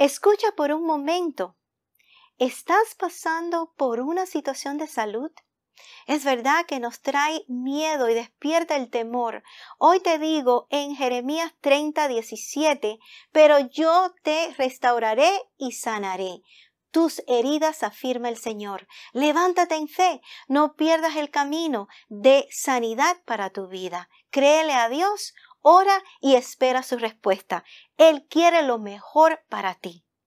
Escucha por un momento. ¿Estás pasando por una situación de salud? Es verdad que nos trae miedo y despierta el temor. Hoy te digo en Jeremías 30, 17, pero yo te restauraré y sanaré. Tus heridas afirma el Señor. Levántate en fe, no pierdas el camino de sanidad para tu vida. Créele a Dios, Ora y espera su respuesta. Él quiere lo mejor para ti.